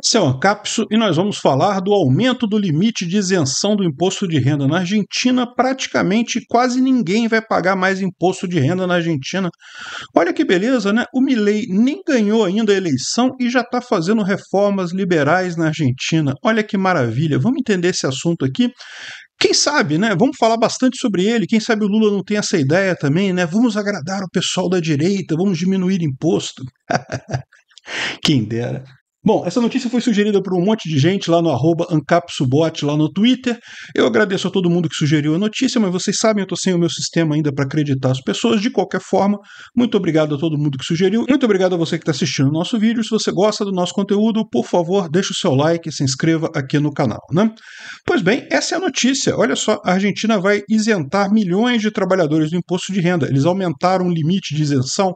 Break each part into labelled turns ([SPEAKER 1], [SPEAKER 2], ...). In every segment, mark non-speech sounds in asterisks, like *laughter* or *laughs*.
[SPEAKER 1] Esse é o Ancapso e nós vamos falar do aumento do limite de isenção do imposto de renda na Argentina. Praticamente quase ninguém vai pagar mais imposto de renda na Argentina. Olha que beleza, né? O Milei nem ganhou ainda a eleição e já está fazendo reformas liberais na Argentina. Olha que maravilha. Vamos entender esse assunto aqui. Quem sabe, né? Vamos falar bastante sobre ele. Quem sabe o Lula não tem essa ideia também, né? Vamos agradar o pessoal da direita, vamos diminuir imposto. *laughs* Quem dera. Bom, essa notícia foi sugerida por um monte de gente lá no arroba Ancapsubot, lá no Twitter. Eu agradeço a todo mundo que sugeriu a notícia, mas vocês sabem, eu estou sem o meu sistema ainda para acreditar as pessoas. De qualquer forma, muito obrigado a todo mundo que sugeriu. Muito obrigado a você que está assistindo o nosso vídeo. Se você gosta do nosso conteúdo, por favor, deixe o seu like e se inscreva aqui no canal. Né? Pois bem, essa é a notícia. Olha só, a Argentina vai isentar milhões de trabalhadores do imposto de renda. Eles aumentaram o limite de isenção.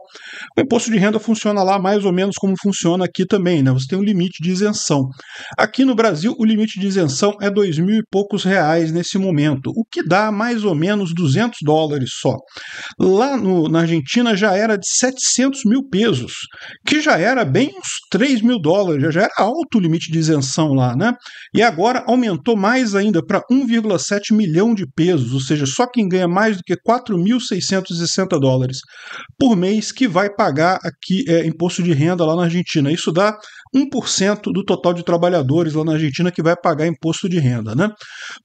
[SPEAKER 1] O imposto de renda funciona lá mais ou menos como funciona aqui também. Né? Você tem um limite de isenção. Aqui no Brasil, o limite de isenção é dois mil e poucos reais nesse momento, o que dá mais ou menos 200 dólares só. Lá no, na Argentina já era de 700 mil pesos, que já era bem uns 3 mil dólares, já era alto o limite de isenção lá, né? E agora aumentou mais ainda para 1,7 milhão de pesos, ou seja, só quem ganha mais do que 4.660 dólares por mês que vai pagar aqui é, imposto de renda lá na Argentina. Isso dá um 1% do total de trabalhadores lá na Argentina que vai pagar imposto de renda. Né?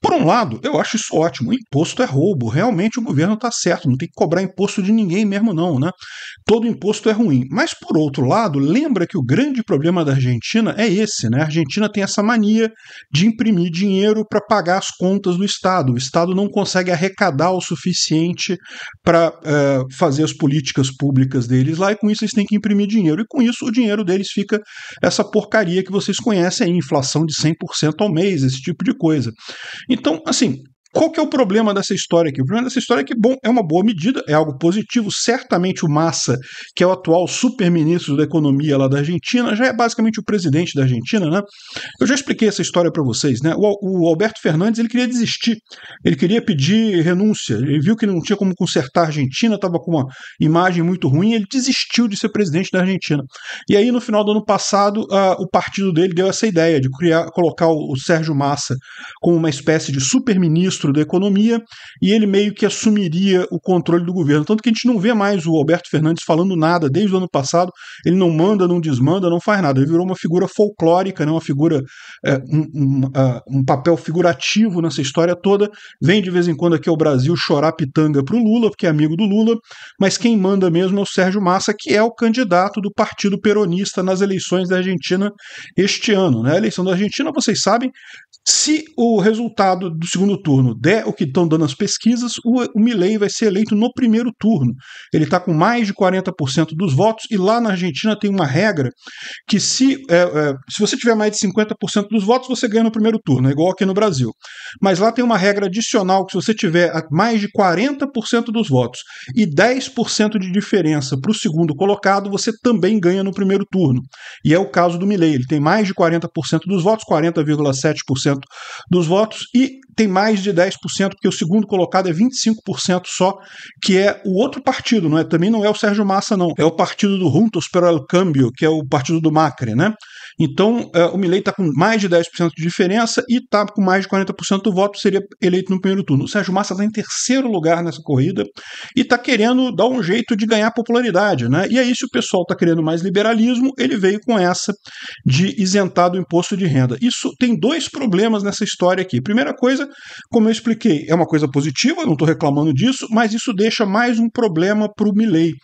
[SPEAKER 1] Por um lado, eu acho isso ótimo. Imposto é roubo. Realmente o governo está certo. Não tem que cobrar imposto de ninguém mesmo, não. Né? Todo imposto é ruim. Mas, por outro lado, lembra que o grande problema da Argentina é esse. Né? A Argentina tem essa mania de imprimir dinheiro para pagar as contas do Estado. O Estado não consegue arrecadar o suficiente para uh, eh, fazer as políticas públicas deles lá e com isso eles têm que imprimir dinheiro. E com isso o dinheiro deles fica essa porcaria que vocês conhecem aí, inflação de 100% ao mês, esse tipo de coisa. Então, assim, qual que é o problema dessa história aqui? O problema dessa história é que, bom, é uma boa medida, é algo positivo. Certamente o Massa, que é o atual super-ministro da Economia lá da Argentina, já é basicamente o presidente da Argentina, né? Eu já expliquei essa história para vocês, né? O, o, Alberto Fernandes, ele queria desistir, ele queria pedir renúncia, ele viu que não tinha como consertar a Argentina, estava com uma imagem muito ruim, ele desistiu de ser presidente da Argentina. E aí, no final do ano passado, a, o partido dele deu essa ideia de criar, colocar o, o Sérgio Massa como uma espécie de super-ministro ministro da Economia, e ele meio que assumiria o controle do governo. Tanto que a gente não vê mais o Alberto Fernandes falando nada desde o ano passado, ele não manda, não desmanda, não faz nada. Ele virou uma figura folclórica, né? uma figura, é, um, um, uh, um, papel figurativo nessa história toda. Vem de vez em quando aqui ao Brasil chorar pitanga para o Lula, porque é amigo do Lula, mas quem manda mesmo é o Sérgio Massa, que é o candidato do Partido Peronista nas eleições da Argentina este ano. Né? A eleição da Argentina, vocês sabem, se o resultado do segundo turno turno der o que estão dando as pesquisas, o, o Milley vai ser eleito no primeiro turno. Ele está com mais de 40% dos votos, e lá na Argentina tem uma regra que se, é, é, se você tiver mais de 50% dos votos, você ganha no primeiro turno, é igual aqui no Brasil. Mas lá tem uma regra adicional que se você tiver mais de 40% dos votos e 10% de diferença para o segundo colocado, você também ganha no primeiro turno. E é o caso do Milley, ele tem mais de 40% dos votos, 40,7% dos votos e tem mais de 10%, porque o segundo colocado é 25% só, que é o outro partido, não é? Também não é o Sérgio Massa, não. É o partido do Juntos para el Cambio, que é o partido do Macri, né? Então, é, o Milei está com mais de 10% de diferença e está com mais de 40% do voto, seria eleito no primeiro turno. O Sérgio Massa está em terceiro lugar nessa corrida e está querendo dar um jeito de ganhar popularidade, né? E aí, é se o pessoal está querendo mais liberalismo, ele veio com essa de isentar do imposto de renda. Isso tem dois problemas nessa história aqui. Primeira coisa como eu expliquei, é uma coisa positiva, não estou reclamando disso, mas isso deixa mais um problema para o Milley.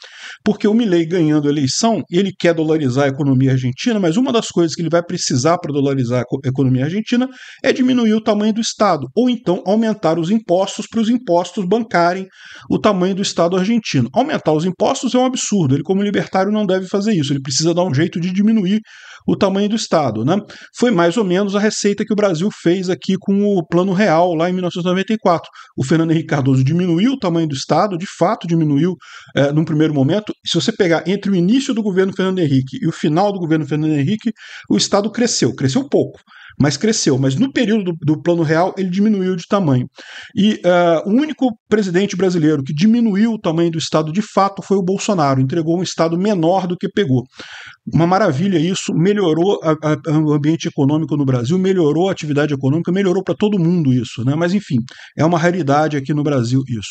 [SPEAKER 1] Porque o Milley ganhando a eleição, ele quer dolarizar a economia argentina, mas uma das coisas que ele vai precisar para dolarizar a economia argentina é diminuir o tamanho do Estado, ou então aumentar os impostos para os impostos bancarem o tamanho do Estado argentino. Aumentar os impostos é um absurdo, ele, como libertário, não deve fazer isso, ele precisa dar um jeito de diminuir o tamanho do Estado. Né? Foi mais ou menos a receita que o Brasil fez aqui com o Plano Real real lá em 1994. O Fernando Henrique Cardoso diminuiu o tamanho do Estado, de fato diminuiu é, num primeiro momento. Se você pegar entre o início do governo Fernando Henrique e o final do governo Fernando Henrique, o Estado cresceu, cresceu pouco mas cresceu. Mas no período do, do Plano Real, ele diminuiu de tamanho. E uh, o único presidente brasileiro que diminuiu o tamanho do Estado de fato foi o Bolsonaro, entregou um Estado menor do que pegou. Uma maravilha isso, melhorou a, a, o ambiente econômico no Brasil, melhorou a atividade econômica, melhorou para todo mundo isso, né? Mas enfim, é uma raridade aqui no Brasil isso.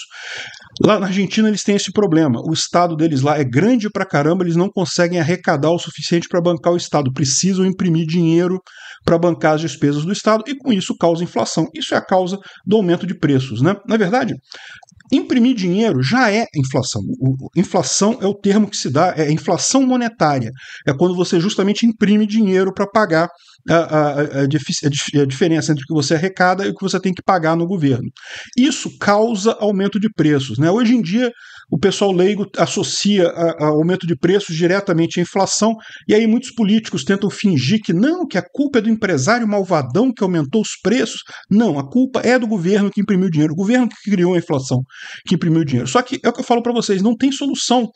[SPEAKER 1] Lá na Argentina eles têm esse problema. O estado deles lá é grande pra caramba, eles não conseguem arrecadar o suficiente para bancar o estado, precisam imprimir dinheiro para bancar as despesas do estado e com isso causa inflação. Isso é a causa do aumento de preços, né? Na é verdade, imprimir dinheiro já é inflação. O, inflação é o termo que se dá, é inflação monetária. É quando você justamente imprime dinheiro para pagar a, a, a, a diferença entre o que você arrecada e o que você tem que pagar no governo. Isso causa aumento de preços. Né? Hoje em dia, o pessoal leigo associa a, a aumento de preços diretamente à inflação, e aí muitos políticos tentam fingir que não, que a culpa é do empresário malvadão que aumentou os preços. Não, a culpa é do governo que imprimiu dinheiro, o governo que criou a inflação, que imprimiu dinheiro. Só que é o que eu falo para vocês, não tem solução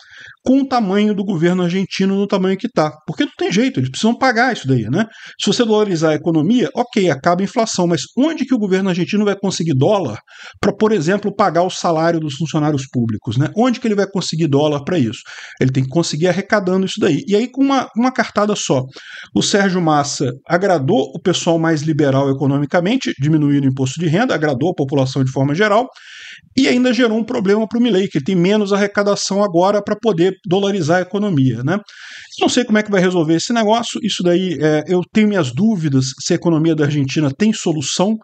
[SPEAKER 1] com o tamanho do governo argentino no tamanho que está, porque não tem jeito, eles precisam pagar isso daí, né? Se você você dolarizar a economia, ok, acaba a inflação, mas onde que o governo argentino vai conseguir dólar para, por exemplo, pagar o salário dos funcionários públicos? Né? Onde que ele vai conseguir dólar para isso? Ele tem que conseguir arrecadando isso daí. E aí, com uma, uma cartada só, o Sérgio Massa agradou o pessoal mais liberal economicamente, diminuindo o imposto de renda, agradou a população de forma geral, e ainda gerou um problema para o Milley, que ele tem menos arrecadação agora para poder dolarizar a economia. Né? Não sei como é que vai resolver esse negócio, isso daí é, eu tenho minhas dúvidas se a economia da Argentina tem solução.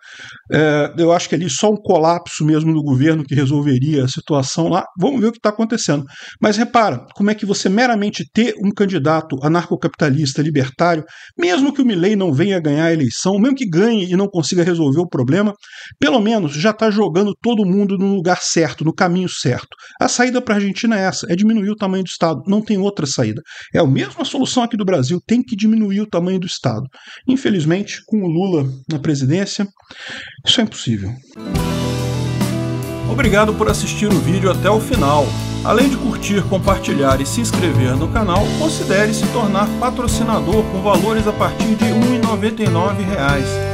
[SPEAKER 1] É, eu acho que ali só um colapso mesmo do governo que resolveria a situação lá. Vamos ver o que está acontecendo. Mas repara, como é que você meramente ter um candidato anarcocapitalista libertário, mesmo que o Milley não venha ganhar a eleição, mesmo que ganhe e não consiga resolver o problema, pelo menos já está jogando todo mundo no no lugar certo, no caminho certo. A saída para a Argentina é essa: é diminuir o tamanho do Estado. Não tem outra saída. É a mesma solução aqui do Brasil: tem que diminuir o tamanho do Estado. Infelizmente, com o Lula na presidência, isso é impossível. Obrigado por assistir o vídeo até o final. Além de curtir, compartilhar e se inscrever no canal, considere se tornar patrocinador com valores a partir de R$ 1,99